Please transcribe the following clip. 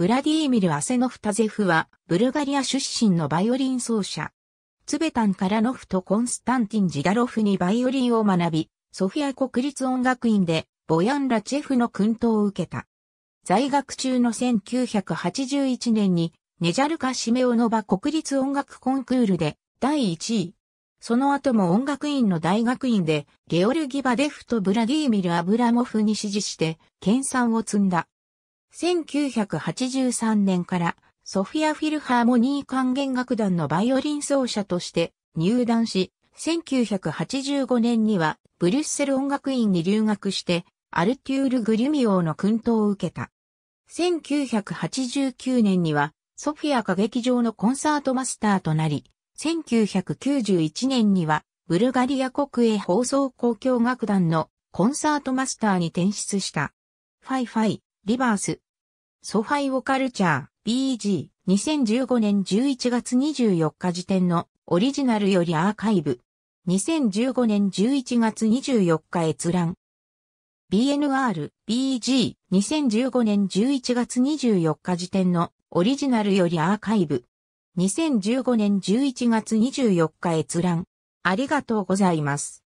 ブラディーミル・アセノフタゼフは、ブルガリア出身のバイオリン奏者。ツベタン・カラノフとコンスタンティン・ジダロフにバイオリンを学び、ソフィア国立音楽院で、ボヤン・ラチェフの訓導を受けた。在学中の1981年に、ネジャルカ・シメオノバ国立音楽コンクールで、第1位。その後も音楽院の大学院で、ゲオルギ・バデフとブラディーミル・アブラモフに支持して、研鑽を積んだ。1983年からソフィア・フィルハーモニー管弦楽団のバイオリン奏者として入団し、1985年にはブリュッセル音楽院に留学してアルテュール・グリュミオーの訓導を受けた。1989年にはソフィア歌劇場のコンサートマスターとなり、1991年にはブルガリア国営放送公共楽団のコンサートマスターに転出した。ファイファイ、リバース。ソファイオカルチャー、BG2015 年11月24日時点のオリジナルよりアーカイブ。2015年11月24日閲覧。BNR、BG、2015年11月24日時点のオリジナルよりアーカイブ。2015年11月24日閲覧。ありがとうございます。